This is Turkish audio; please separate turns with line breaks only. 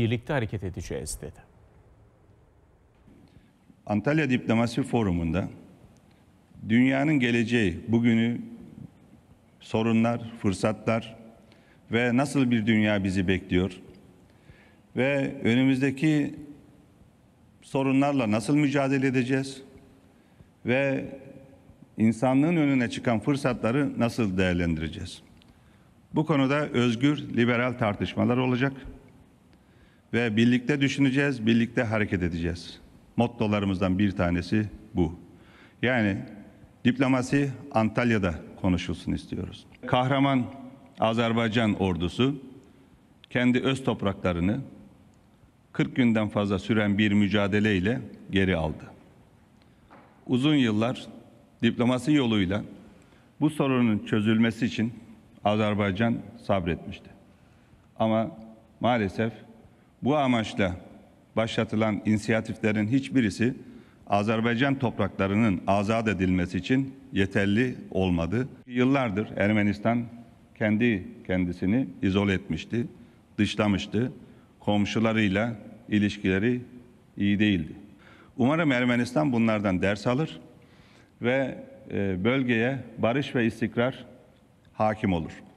birlikte hareket edeceğiz dedi. Antalya Diplomasi Forumu'nda dünyanın geleceği, bugünü, sorunlar, fırsatlar ve nasıl bir dünya bizi bekliyor ve önümüzdeki sorunlarla nasıl mücadele edeceğiz ve insanlığın önüne çıkan fırsatları nasıl değerlendireceğiz? Bu konuda özgür, liberal tartışmalar olacak ve birlikte düşüneceğiz, birlikte hareket edeceğiz. Mottolarımızdan bir tanesi bu. Yani diplomasi Antalya'da konuşulsun istiyoruz. Kahraman Azerbaycan ordusu kendi öz topraklarını 40 günden fazla süren bir mücadeleyle geri aldı. Uzun yıllar diplomasi yoluyla bu sorunun çözülmesi için Azerbaycan sabretmişti. Ama maalesef bu amaçla başlatılan inisiyatiflerin hiçbirisi Azerbaycan topraklarının azat edilmesi için yeterli olmadı. Yıllardır Ermenistan kendi kendisini izole etmişti, dışlamıştı. Komşularıyla ilişkileri iyi değildi. Umarım Ermenistan bunlardan ders alır ve e, bölgeye barış ve istikrar hakim olur.